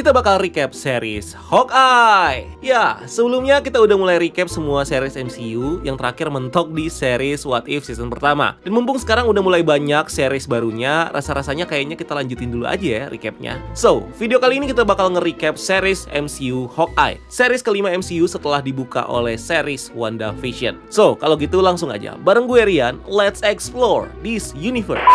kita bakal recap series Hawkeye. Ya, sebelumnya kita udah mulai recap semua series MCU yang terakhir mentok di series What If season pertama. Dan mumpung sekarang udah mulai banyak series barunya, rasa-rasanya kayaknya kita lanjutin dulu aja ya recapnya. So, video kali ini kita bakal nge-recap series MCU Hawkeye. Series kelima MCU setelah dibuka oleh series WandaVision. So, kalau gitu langsung aja. Bareng gue Rian, let's explore this universe.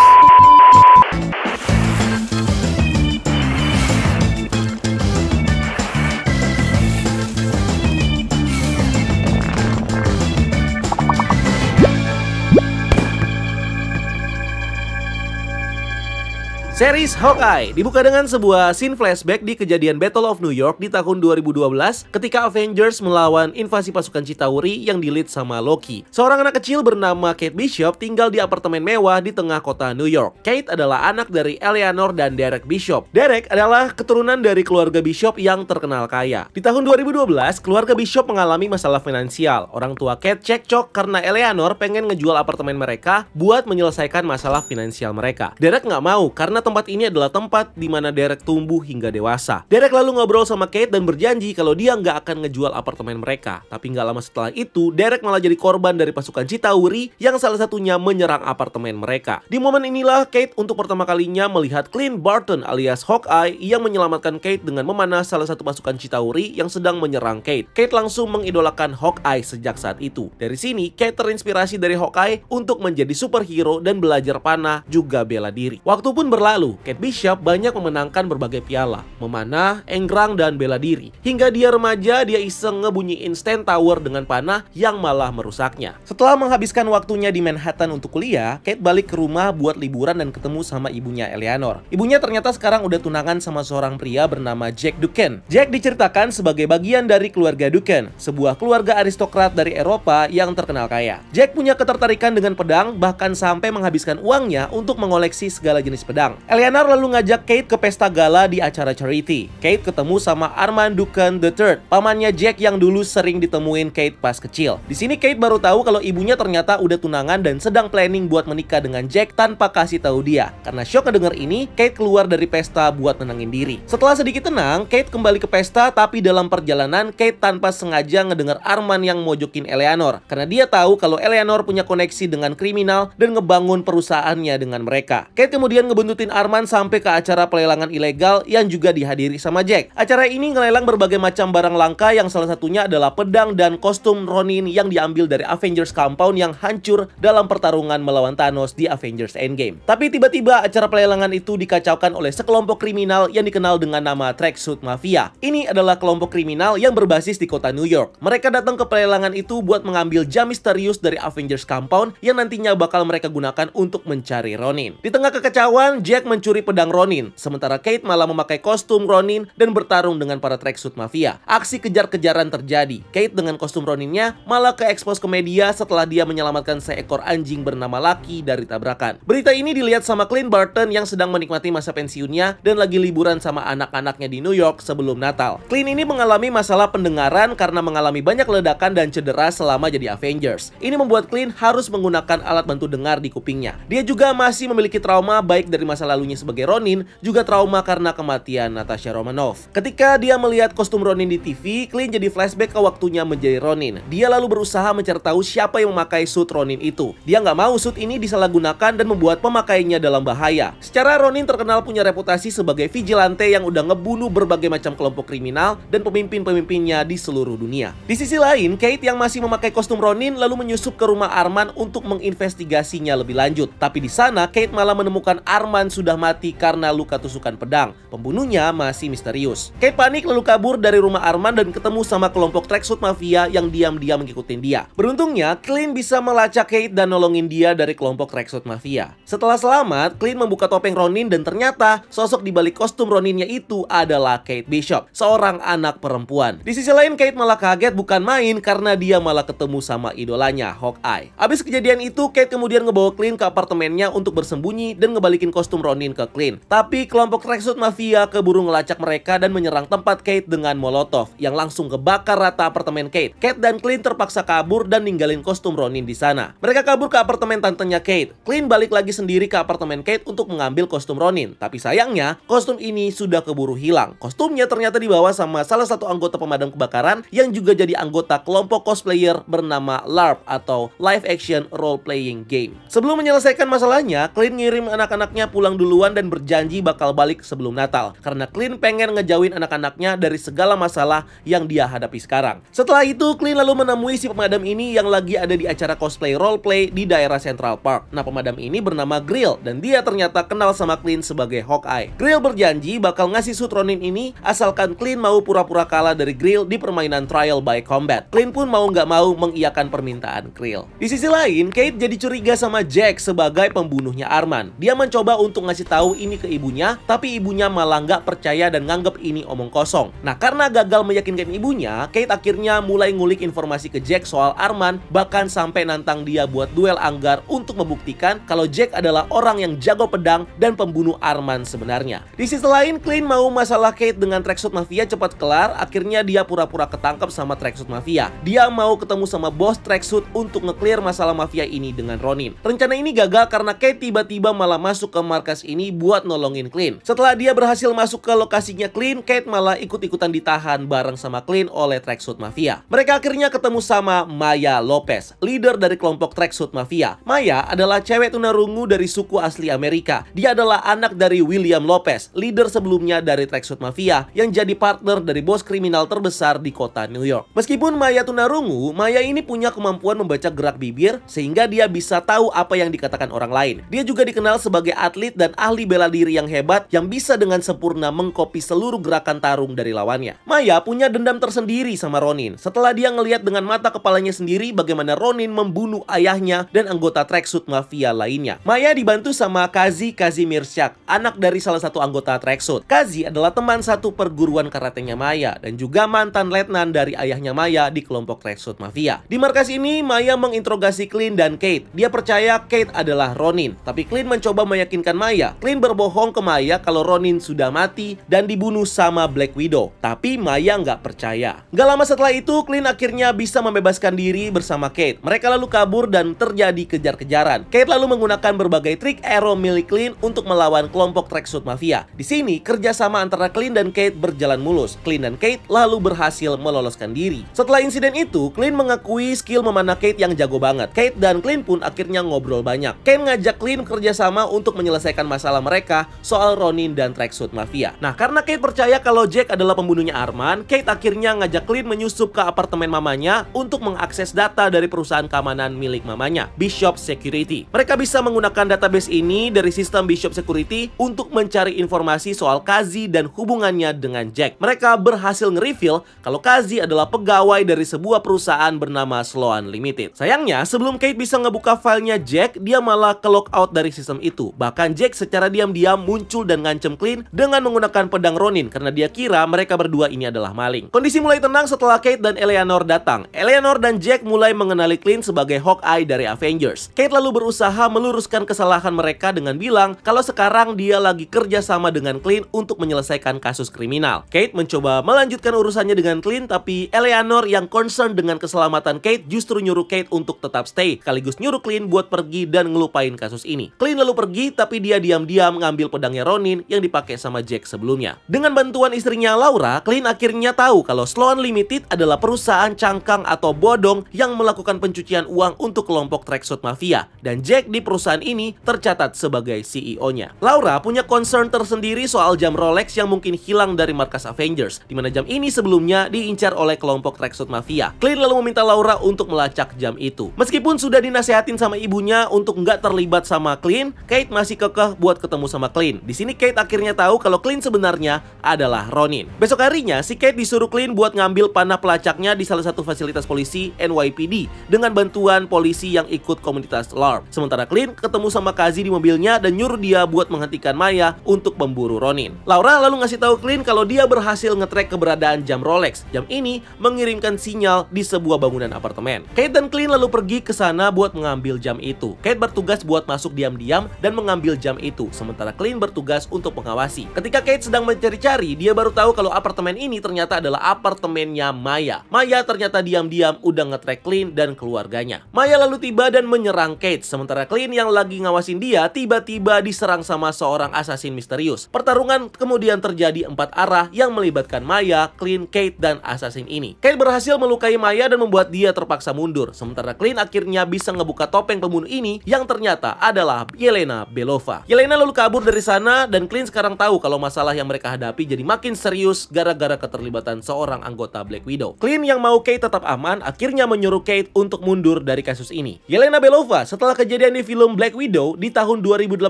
Series Hawkeye dibuka dengan sebuah scene flashback di kejadian Battle of New York di tahun 2012 ketika Avengers melawan invasi pasukan Chitauri yang dilit sama Loki. Seorang anak kecil bernama Kate Bishop tinggal di apartemen mewah di tengah kota New York. Kate adalah anak dari Eleanor dan Derek Bishop. Derek adalah keturunan dari keluarga Bishop yang terkenal kaya. Di tahun 2012, keluarga Bishop mengalami masalah finansial. Orang tua Kate cekcok karena Eleanor pengen ngejual apartemen mereka buat menyelesaikan masalah finansial mereka. Derek nggak mau karena tempat ini adalah tempat di mana Derek tumbuh hingga dewasa. Derek lalu ngobrol sama Kate dan berjanji kalau dia nggak akan ngejual apartemen mereka. Tapi nggak lama setelah itu, Derek malah jadi korban dari pasukan Citauri yang salah satunya menyerang apartemen mereka. Di momen inilah Kate untuk pertama kalinya melihat Clint Barton alias Hawkeye yang menyelamatkan Kate dengan memanah salah satu pasukan Citauri yang sedang menyerang Kate. Kate langsung mengidolakan Hawkeye sejak saat itu. Dari sini, Kate terinspirasi dari Hawkeye untuk menjadi superhero dan belajar panah juga bela diri. Waktu pun berlalu lalu, Kate Bishop banyak memenangkan berbagai piala, memanah, engrang, dan bela diri. Hingga dia remaja, dia iseng ngebunyiin stand tower dengan panah yang malah merusaknya. Setelah menghabiskan waktunya di Manhattan untuk kuliah, Kate balik ke rumah buat liburan dan ketemu sama ibunya Eleanor. Ibunya ternyata sekarang udah tunangan sama seorang pria bernama Jack Duken. Jack diceritakan sebagai bagian dari keluarga Duken, sebuah keluarga aristokrat dari Eropa yang terkenal kaya. Jack punya ketertarikan dengan pedang, bahkan sampai menghabiskan uangnya untuk mengoleksi segala jenis pedang. Eleanor lalu ngajak Kate ke pesta gala di acara charity. Kate ketemu sama Armand Dukan III, pamannya Jack yang dulu sering ditemuin Kate pas kecil. Di sini Kate baru tahu kalau ibunya ternyata udah tunangan dan sedang planning buat menikah dengan Jack tanpa kasih tahu dia. Karena shock kedenger ini, Kate keluar dari pesta buat tenangin diri. Setelah sedikit tenang, Kate kembali ke pesta tapi dalam perjalanan Kate tanpa sengaja ngedenger Armand yang mojokin Eleanor. Karena dia tahu kalau Eleanor punya koneksi dengan kriminal dan ngebangun perusahaannya dengan mereka. Kate kemudian ngebuntutin Arman sampai ke acara pelelangan ilegal yang juga dihadiri sama Jack. Acara ini ngelelang berbagai macam barang langka yang salah satunya adalah pedang dan kostum Ronin yang diambil dari Avengers Compound yang hancur dalam pertarungan melawan Thanos di Avengers Endgame. Tapi tiba-tiba acara pelelangan itu dikacaukan oleh sekelompok kriminal yang dikenal dengan nama Tracksuit Mafia. Ini adalah kelompok kriminal yang berbasis di kota New York. Mereka datang ke pelelangan itu buat mengambil jam misterius dari Avengers Compound yang nantinya bakal mereka gunakan untuk mencari Ronin. Di tengah kekecauan, Jack Jack mencuri pedang Ronin, sementara Kate malah memakai kostum Ronin dan bertarung dengan para tracksuit mafia. Aksi kejar-kejaran terjadi. Kate dengan kostum Roninnya malah ke expose ke media setelah dia menyelamatkan seekor anjing bernama Lucky dari tabrakan. Berita ini dilihat sama Clint Barton yang sedang menikmati masa pensiunnya dan lagi liburan sama anak-anaknya di New York sebelum Natal. Clint ini mengalami masalah pendengaran karena mengalami banyak ledakan dan cedera selama jadi Avengers. Ini membuat Clint harus menggunakan alat bantu dengar di kupingnya. Dia juga masih memiliki trauma baik dari masalah lalunya sebagai Ronin juga trauma karena kematian Natasha Romanoff. Ketika dia melihat kostum Ronin di TV, Clint jadi flashback ke waktunya menjadi Ronin. Dia lalu berusaha mencari tahu siapa yang memakai suit Ronin itu. Dia nggak mau suit ini disalahgunakan dan membuat pemakainya dalam bahaya. Secara Ronin terkenal punya reputasi sebagai vigilante yang udah ngebunuh berbagai macam kelompok kriminal dan pemimpin-pemimpinnya di seluruh dunia. Di sisi lain, Kate yang masih memakai kostum Ronin lalu menyusup ke rumah Arman untuk menginvestigasinya lebih lanjut. Tapi di sana, Kate malah menemukan Arman sudah mati karena luka tusukan pedang. Pembunuhnya masih misterius. Kay panik lalu kabur dari rumah Arman dan ketemu sama kelompok tracksuit mafia yang diam-diam ngikutin dia. Beruntungnya, Clint bisa melacak Kate dan nolongin dia dari kelompok tracksuit mafia. Setelah selamat, Clint membuka topeng Ronin dan ternyata sosok di balik kostum Roninnya itu adalah Kate Bishop, seorang anak perempuan. Di sisi lain, Kate malah kaget bukan main karena dia malah ketemu sama idolanya, Hawkeye. Abis kejadian itu, Kate kemudian ngebawa Clint ke apartemennya untuk bersembunyi dan ngebalikin kostum Ronin ke Clint. Tapi kelompok tracksuit mafia keburu ngelacak mereka dan menyerang tempat Kate dengan Molotov yang langsung kebakar rata apartemen Kate. Kate dan Clint terpaksa kabur dan ninggalin kostum Ronin di sana. Mereka kabur ke apartemen tantenya Kate. Clint balik lagi sendiri ke apartemen Kate untuk mengambil kostum Ronin. Tapi sayangnya, kostum ini sudah keburu hilang. Kostumnya ternyata dibawa sama salah satu anggota pemadam kebakaran yang juga jadi anggota kelompok cosplayer bernama LARP atau Live Action Role Playing Game. Sebelum menyelesaikan masalahnya, Clint ngirim anak-anaknya pulang pulang duluan dan berjanji bakal balik sebelum Natal karena Clint pengen ngejauhin anak-anaknya dari segala masalah yang dia hadapi sekarang. Setelah itu, Clint lalu menemui si pemadam ini yang lagi ada di acara cosplay roleplay di daerah Central Park. Nah, pemadam ini bernama Grill dan dia ternyata kenal sama Clint sebagai Hawkeye. Grill berjanji bakal ngasih Sutronin ini asalkan Clint mau pura-pura kalah dari Grill di permainan Trial by Combat. Clint pun mau nggak mau mengiyakan permintaan Grill. Di sisi lain, Kate jadi curiga sama Jack sebagai pembunuhnya Arman. Dia mencoba untuk ngasih tahu ini ke ibunya, tapi ibunya malah nggak percaya dan nganggep ini omong kosong. Nah, karena gagal meyakinkan ibunya, Kate akhirnya mulai ngulik informasi ke Jack soal Arman, bahkan sampai nantang dia buat duel anggar untuk membuktikan kalau Jack adalah orang yang jago pedang dan pembunuh Arman sebenarnya. Di sisi lain, Clint mau masalah Kate dengan tracksuit mafia cepat kelar, akhirnya dia pura-pura ketangkep sama tracksuit mafia. Dia mau ketemu sama bos tracksuit untuk ngeclear masalah mafia ini dengan Ronin. Rencana ini gagal karena Kate tiba-tiba malah masuk ke markas ini buat nolongin Clint. Setelah dia berhasil masuk ke lokasinya Clint, Kate malah ikut-ikutan ditahan bareng sama Clint oleh Tracksuit Mafia. Mereka akhirnya ketemu sama Maya Lopez, leader dari kelompok Tracksuit Mafia. Maya adalah cewek tunarungu dari suku asli Amerika. Dia adalah anak dari William Lopez, leader sebelumnya dari Tracksuit Mafia yang jadi partner dari bos kriminal terbesar di kota New York. Meskipun Maya tunarungu, Maya ini punya kemampuan membaca gerak bibir sehingga dia bisa tahu apa yang dikatakan orang lain. Dia juga dikenal sebagai atlet dan dan ahli bela diri yang hebat yang bisa dengan sempurna mengkopi seluruh gerakan tarung dari lawannya. Maya punya dendam tersendiri sama Ronin setelah dia ngelihat dengan mata kepalanya sendiri bagaimana Ronin membunuh ayahnya dan anggota tracksuit mafia lainnya. Maya dibantu sama Kazi Kazimirsyak, anak dari salah satu anggota tracksuit. Kazi adalah teman satu perguruan karatenya Maya dan juga mantan letnan dari ayahnya Maya di kelompok tracksuit mafia. Di markas ini Maya menginterogasi Clint dan Kate. Dia percaya Kate adalah Ronin, tapi Clint mencoba meyakinkan Maya Maya. Clint berbohong ke Maya kalau Ronin sudah mati dan dibunuh sama Black Widow. Tapi Maya nggak percaya. Gak lama setelah itu, Clint akhirnya bisa membebaskan diri bersama Kate. Mereka lalu kabur dan terjadi kejar-kejaran. Kate lalu menggunakan berbagai trik arrow milik Clint untuk melawan kelompok tracksuit mafia. Di sini, kerjasama antara Clint dan Kate berjalan mulus. Clint dan Kate lalu berhasil meloloskan diri. Setelah insiden itu, Clint mengakui skill memanah Kate yang jago banget. Kate dan Clint pun akhirnya ngobrol banyak. Kate ngajak Clint kerjasama untuk menyelesaikan menyelesaikan masalah mereka soal Ronin dan tracksuit mafia. Nah, karena Kate percaya kalau Jack adalah pembunuhnya Arman, Kate akhirnya ngajak Clint menyusup ke apartemen mamanya untuk mengakses data dari perusahaan keamanan milik mamanya, Bishop Security. Mereka bisa menggunakan database ini dari sistem Bishop Security untuk mencari informasi soal Kazi dan hubungannya dengan Jack. Mereka berhasil nge-reveal kalau Kazi adalah pegawai dari sebuah perusahaan bernama Sloan Limited. Sayangnya, sebelum Kate bisa ngebuka filenya Jack, dia malah ke lockout dari sistem itu. Bahkan Jack secara diam-diam muncul dan ngancem Clint dengan menggunakan pedang Ronin karena dia kira mereka berdua ini adalah maling. Kondisi mulai tenang setelah Kate dan Eleanor datang. Eleanor dan Jack mulai mengenali Clint sebagai Hawkeye dari Avengers. Kate lalu berusaha meluruskan kesalahan mereka dengan bilang kalau sekarang dia lagi kerja sama dengan Clint untuk menyelesaikan kasus kriminal. Kate mencoba melanjutkan urusannya dengan Clint tapi Eleanor yang concern dengan keselamatan Kate justru nyuruh Kate untuk tetap stay sekaligus nyuruh Clint buat pergi dan ngelupain kasus ini. Clint lalu pergi tapi dia dia diam-diam ngambil pedangnya Ronin yang dipakai sama Jack sebelumnya. Dengan bantuan istrinya Laura, Clint akhirnya tahu kalau Sloan Limited adalah perusahaan cangkang atau bodong yang melakukan pencucian uang untuk kelompok tracksuit mafia dan Jack di perusahaan ini tercatat sebagai CEO-nya. Laura punya concern tersendiri soal jam Rolex yang mungkin hilang dari markas Avengers, di mana jam ini sebelumnya diincar oleh kelompok tracksuit mafia. Clint lalu meminta Laura untuk melacak jam itu. Meskipun sudah dinasehatin sama ibunya untuk nggak terlibat sama Clint, Kate masih kekeh buat ketemu sama Clint. Di sini Kate akhirnya tahu kalau Clint sebenarnya adalah Ronin. Besok harinya, si Kate disuruh Clint buat ngambil panah pelacaknya di salah satu fasilitas polisi NYPD dengan bantuan polisi yang ikut komunitas LARP. Sementara Clint ketemu sama Kazi di mobilnya dan nyuruh dia buat menghentikan Maya untuk memburu Ronin. Laura lalu ngasih tahu Clint kalau dia berhasil ngetrack keberadaan jam Rolex. Jam ini mengirimkan sinyal di sebuah bangunan apartemen. Kate dan Clint lalu pergi ke sana buat mengambil jam itu. Kate bertugas buat masuk diam-diam dan mengambil jam jam itu, sementara Clint bertugas untuk mengawasi. Ketika Kate sedang mencari-cari, dia baru tahu kalau apartemen ini ternyata adalah apartemennya Maya. Maya ternyata diam-diam udah ngetrek Clint dan keluarganya. Maya lalu tiba dan menyerang Kate, sementara Clint yang lagi ngawasin dia tiba-tiba diserang sama seorang assassin misterius. Pertarungan kemudian terjadi empat arah yang melibatkan Maya, Clint, Kate, dan assassin ini. Kate berhasil melukai Maya dan membuat dia terpaksa mundur, sementara Clint akhirnya bisa ngebuka topeng pembunuh ini yang ternyata adalah Yelena Belova. Yelena ya, lalu kabur dari sana dan Clint sekarang tahu kalau masalah yang mereka hadapi jadi makin serius gara-gara keterlibatan seorang anggota Black Widow. Clint yang mau Kate tetap aman akhirnya menyuruh Kate untuk mundur dari kasus ini. Yelena ya, Belova setelah kejadian di film Black Widow di tahun 2018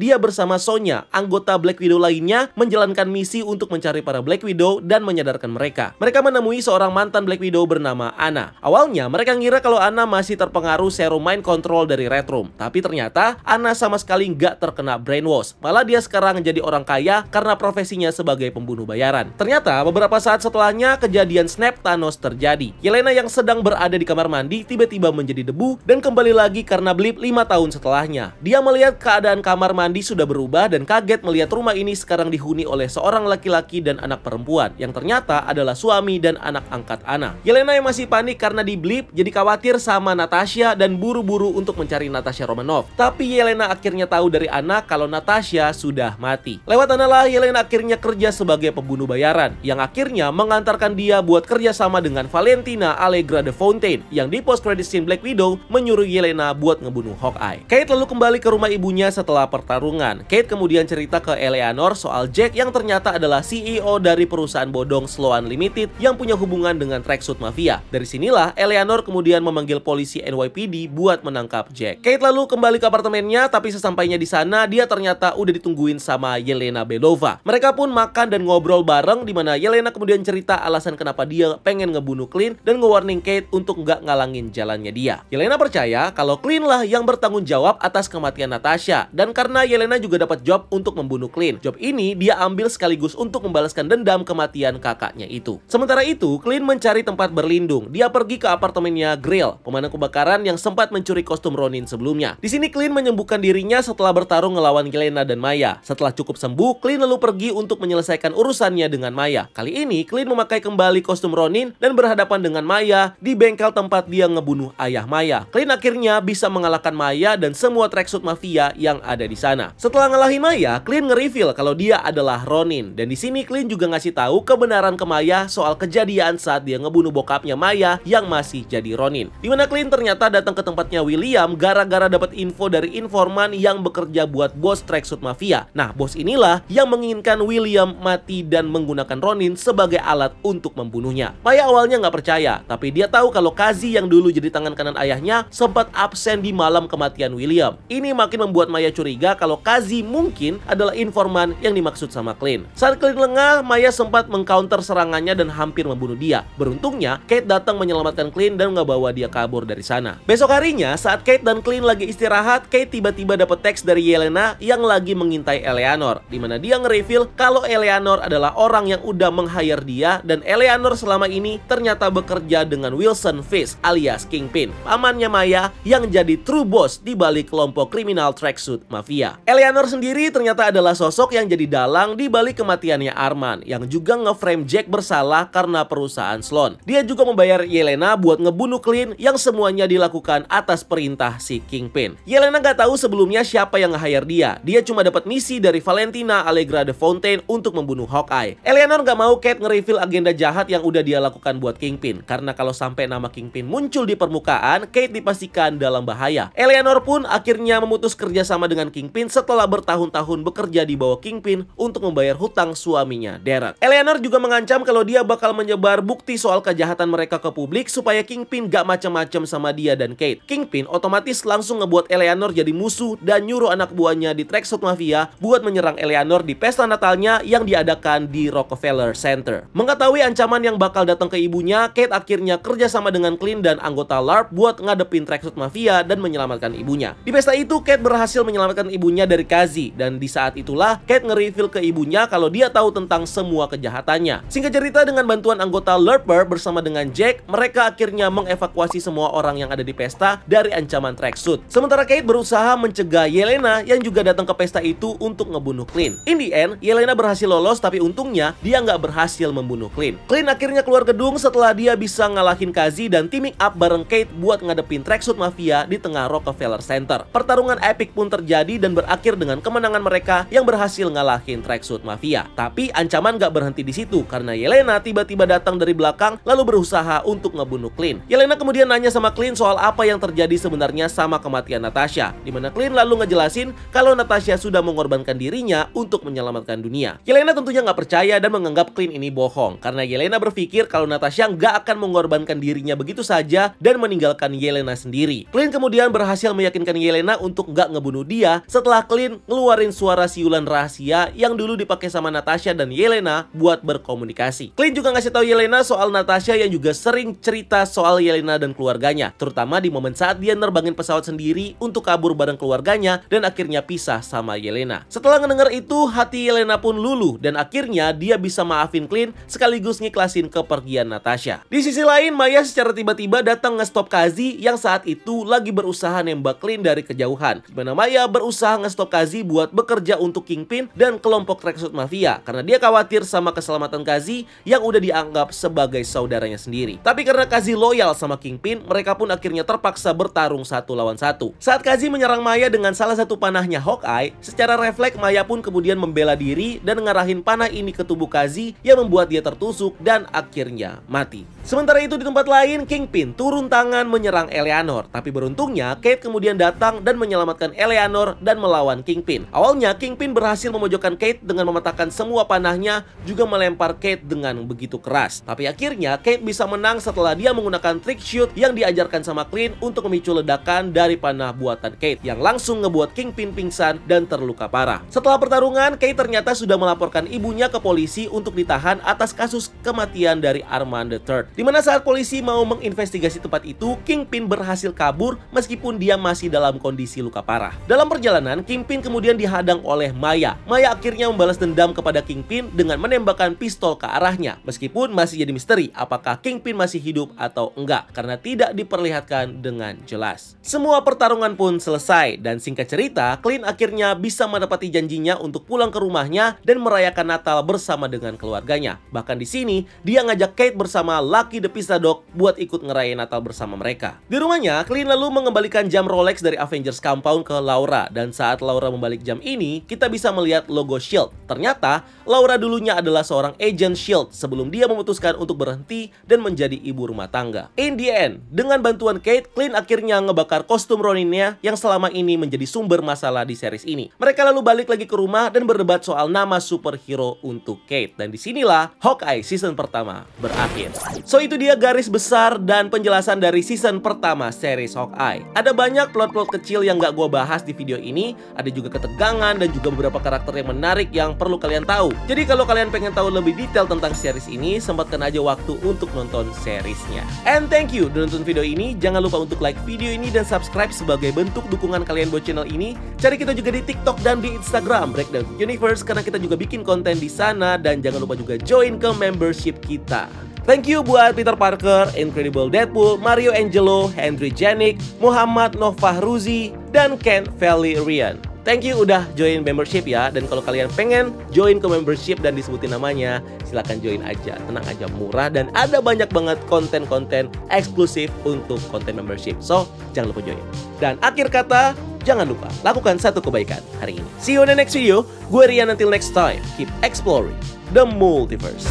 dia bersama Sonya, anggota Black Widow lainnya menjalankan misi untuk mencari para Black Widow dan menyadarkan mereka. Mereka menemui seorang mantan Black Widow bernama Anna. Awalnya mereka ngira kalau Anna masih terpengaruh serum mind control dari Red Room, tapi ternyata Anna sama sekali nggak ter terkena brainwash. Malah dia sekarang jadi orang kaya karena profesinya sebagai pembunuh bayaran. Ternyata beberapa saat setelahnya kejadian snap Thanos terjadi. Yelena yang sedang berada di kamar mandi tiba-tiba menjadi debu dan kembali lagi karena blip 5 tahun setelahnya. Dia melihat keadaan kamar mandi sudah berubah dan kaget melihat rumah ini sekarang dihuni oleh seorang laki-laki dan anak perempuan yang ternyata adalah suami dan anak angkat Ana. Yelena yang masih panik karena di blip jadi khawatir sama Natasha dan buru-buru untuk mencari Natasha Romanov. Tapi Yelena akhirnya tahu dari anak kalau Natasha sudah mati. Lewat analah Yelena akhirnya kerja sebagai pembunuh bayaran yang akhirnya mengantarkan dia buat kerja sama dengan Valentina Allegra de Fontaine yang di post credit scene Black Widow menyuruh Yelena buat ngebunuh Hawkeye. Kate lalu kembali ke rumah ibunya setelah pertarungan. Kate kemudian cerita ke Eleanor soal Jack yang ternyata adalah CEO dari perusahaan bodong Sloan Limited yang punya hubungan dengan tracksuit mafia. Dari sinilah Eleanor kemudian memanggil polisi NYPD buat menangkap Jack. Kate lalu kembali ke apartemennya tapi sesampainya di sana mana dia ternyata udah ditungguin sama Yelena Belova. Mereka pun makan dan ngobrol bareng di mana Yelena kemudian cerita alasan kenapa dia pengen ngebunuh Clint dan nge-warning Kate untuk nggak ngalangin jalannya dia. Yelena percaya kalau Clint lah yang bertanggung jawab atas kematian Natasha dan karena Yelena juga dapat job untuk membunuh Clint. Job ini dia ambil sekaligus untuk membalaskan dendam kematian kakaknya itu. Sementara itu, Clint mencari tempat berlindung. Dia pergi ke apartemennya Grill, pemanah kebakaran yang sempat mencuri kostum Ronin sebelumnya. Di sini Clint menyembuhkan dirinya setelah bertarung bertarung ngelawan Glenna dan Maya. Setelah cukup sembuh, Clean lalu pergi untuk menyelesaikan urusannya dengan Maya. Kali ini, Clean memakai kembali kostum Ronin dan berhadapan dengan Maya di bengkel tempat dia ngebunuh ayah Maya. Clean akhirnya bisa mengalahkan Maya dan semua tracksuit mafia yang ada di sana. Setelah ngalahin Maya, Clean nge-reveal kalau dia adalah Ronin. Dan di sini Clean juga ngasih tahu kebenaran ke Maya soal kejadian saat dia ngebunuh bokapnya Maya yang masih jadi Ronin. Dimana Clean ternyata datang ke tempatnya William gara-gara dapat info dari informan yang bekerja kerja buat bos Tracksuit Mafia. Nah, bos inilah yang menginginkan William mati dan menggunakan Ronin sebagai alat untuk membunuhnya. Maya awalnya nggak percaya, tapi dia tahu kalau Kazi yang dulu jadi tangan kanan ayahnya sempat absen di malam kematian William. Ini makin membuat Maya curiga kalau Kazi mungkin adalah informan yang dimaksud sama Clint. Saat Clint lengah, Maya sempat mengcounter serangannya dan hampir membunuh dia. Beruntungnya, Kate datang menyelamatkan Clint dan nggak bawa dia kabur dari sana. Besok harinya, saat Kate dan Clint lagi istirahat, Kate tiba-tiba dapat teks dari Yelena yang lagi mengintai Eleanor, di mana dia nge-reveal kalau Eleanor adalah orang yang udah meng-hire dia dan Eleanor selama ini ternyata bekerja dengan Wilson Fisk alias Kingpin, pamannya Maya yang jadi true boss di balik kelompok kriminal tracksuit mafia. Eleanor sendiri ternyata adalah sosok yang jadi dalang di balik kematiannya Arman yang juga nge-frame Jack bersalah karena perusahaan Sloan. Dia juga membayar Yelena buat ngebunuh Clint yang semuanya dilakukan atas perintah si Kingpin. Yelena gak tahu sebelumnya siapa yang nge-hire dia. Dia cuma dapat misi dari Valentina Allegra de Fontaine untuk membunuh Hawkeye. Eleanor gak mau Kate nge-reveal agenda jahat yang udah dia lakukan buat Kingpin. Karena kalau sampai nama Kingpin muncul di permukaan, Kate dipastikan dalam bahaya. Eleanor pun akhirnya memutus kerjasama dengan Kingpin setelah bertahun-tahun bekerja di bawah Kingpin untuk membayar hutang suaminya, Derek. Eleanor juga mengancam kalau dia bakal menyebar bukti soal kejahatan mereka ke publik supaya Kingpin gak macam-macam sama dia dan Kate. Kingpin otomatis langsung ngebuat Eleanor jadi musuh dan nyuruh anak anak buahnya di Tracksuit Mafia buat menyerang Eleanor di pesta Natalnya yang diadakan di Rockefeller Center. Mengetahui ancaman yang bakal datang ke ibunya, Kate akhirnya kerja sama dengan Clint dan anggota LARP buat ngadepin Tracksuit Mafia dan menyelamatkan ibunya. Di pesta itu, Kate berhasil menyelamatkan ibunya dari Kazi dan di saat itulah Kate nge-reveal ke ibunya kalau dia tahu tentang semua kejahatannya. Singkat cerita dengan bantuan anggota LARPer bersama dengan Jack, mereka akhirnya mengevakuasi semua orang yang ada di pesta dari ancaman Tracksuit. Sementara Kate berusaha mencegah Yelena yang juga datang ke pesta itu untuk ngebunuh Clint. In the end, Yelena berhasil lolos tapi untungnya dia nggak berhasil membunuh Clint. Clint akhirnya keluar gedung setelah dia bisa ngalahin Kazi dan teaming up bareng Kate buat ngadepin tracksuit mafia di tengah Rockefeller Center. Pertarungan epic pun terjadi dan berakhir dengan kemenangan mereka yang berhasil ngalahin tracksuit mafia. Tapi ancaman nggak berhenti di situ karena Yelena tiba-tiba datang dari belakang lalu berusaha untuk ngebunuh Clint. Yelena kemudian nanya sama Clint soal apa yang terjadi sebenarnya sama kematian Natasha. Dimana Clint lalu ngejelasin kalau Natasha sudah mengorbankan dirinya untuk menyelamatkan dunia. Yelena tentunya nggak percaya dan menganggap Clint ini bohong karena Yelena berpikir kalau Natasha nggak akan mengorbankan dirinya begitu saja dan meninggalkan Yelena sendiri. Clint kemudian berhasil meyakinkan Yelena untuk nggak ngebunuh dia setelah Clint ngeluarin suara siulan rahasia yang dulu dipakai sama Natasha dan Yelena buat berkomunikasi. Clint juga ngasih tahu Yelena soal Natasha yang juga sering cerita soal Yelena dan keluarganya, terutama di momen saat dia nerbangin pesawat sendiri untuk kabur bareng keluarganya dan akhirnya akhirnya pisah sama Yelena. Setelah mendengar itu, hati Yelena pun luluh dan akhirnya dia bisa maafin Clint sekaligus ngiklasin kepergian Natasha. Di sisi lain, Maya secara tiba-tiba datang ngestop Kazi yang saat itu lagi berusaha nembak Clint dari kejauhan. Dimana Maya berusaha ngestop Kazi buat bekerja untuk Kingpin dan kelompok Rexot Mafia karena dia khawatir sama keselamatan Kazi yang udah dianggap sebagai saudaranya sendiri. Tapi karena Kazi loyal sama Kingpin, mereka pun akhirnya terpaksa bertarung satu lawan satu. Saat Kazi menyerang Maya dengan salah satu panahnya Hawkeye, secara refleks Maya pun kemudian membela diri dan ngarahin panah ini ke tubuh Kazi yang membuat dia tertusuk dan akhirnya mati. Sementara itu di tempat lain, Kingpin turun tangan menyerang Eleanor. Tapi beruntungnya, Kate kemudian datang dan menyelamatkan Eleanor dan melawan Kingpin. Awalnya, Kingpin berhasil memojokkan Kate dengan mematahkan semua panahnya, juga melempar Kate dengan begitu keras. Tapi akhirnya, Kate bisa menang setelah dia menggunakan trick shoot yang diajarkan sama Clint untuk memicu ledakan dari panah buatan Kate yang langsung ngebuat King Kingpin pingsan dan terluka parah. Setelah pertarungan, Kay ternyata sudah melaporkan ibunya ke polisi untuk ditahan atas kasus kematian dari Armand Di mana saat polisi mau menginvestigasi tempat itu, Kingpin berhasil kabur meskipun dia masih dalam kondisi luka parah. Dalam perjalanan, Kingpin kemudian dihadang oleh Maya. Maya akhirnya membalas dendam kepada Kingpin dengan menembakkan pistol ke arahnya. Meskipun masih jadi misteri apakah Kingpin masih hidup atau enggak karena tidak diperlihatkan dengan jelas. Semua pertarungan pun selesai dan singkat cerita cerita, Clint akhirnya bisa menepati janjinya untuk pulang ke rumahnya dan merayakan Natal bersama dengan keluarganya. Bahkan di sini, dia ngajak Kate bersama Lucky the Pizza Dog buat ikut ngerayain Natal bersama mereka. Di rumahnya, Clint lalu mengembalikan jam Rolex dari Avengers Compound ke Laura dan saat Laura membalik jam ini, kita bisa melihat logo SHIELD. Ternyata, Laura dulunya adalah seorang agent SHIELD sebelum dia memutuskan untuk berhenti dan menjadi ibu rumah tangga. In the end, dengan bantuan Kate, Clint akhirnya ngebakar kostum Roninnya yang selama ini menjadi sumber masalah di series ini. Mereka lalu balik lagi ke rumah dan berdebat soal nama superhero untuk Kate. Dan disinilah Hawkeye season pertama berakhir. So itu dia garis besar dan penjelasan dari season pertama series Hawkeye. Ada banyak plot-plot kecil yang gak gue bahas di video ini. Ada juga ketegangan dan juga beberapa karakter yang menarik yang perlu kalian tahu. Jadi kalau kalian pengen tahu lebih detail tentang series ini, sempatkan aja waktu untuk nonton seriesnya. And thank you udah nonton video ini. Jangan lupa untuk like video ini dan subscribe sebagai bentuk dukungan kalian buat channel ini. Cari kita juga di TikTok dan di Instagram Breakdown Universe karena kita juga bikin konten di sana dan jangan lupa juga join ke membership kita. Thank you buat Peter Parker, Incredible Deadpool, Mario Angelo, Henry Janik, Muhammad Ruzi dan Ken Valerian. Thank you udah join membership ya. Dan kalau kalian pengen join ke membership dan disebutin namanya, silahkan join aja. Tenang aja, murah dan ada banyak banget konten-konten eksklusif untuk konten membership. So, jangan lupa join. Dan akhir kata, Jangan lupa, lakukan satu kebaikan hari ini. See you in the next video. Gue Rian, until next time. Keep exploring the multiverse.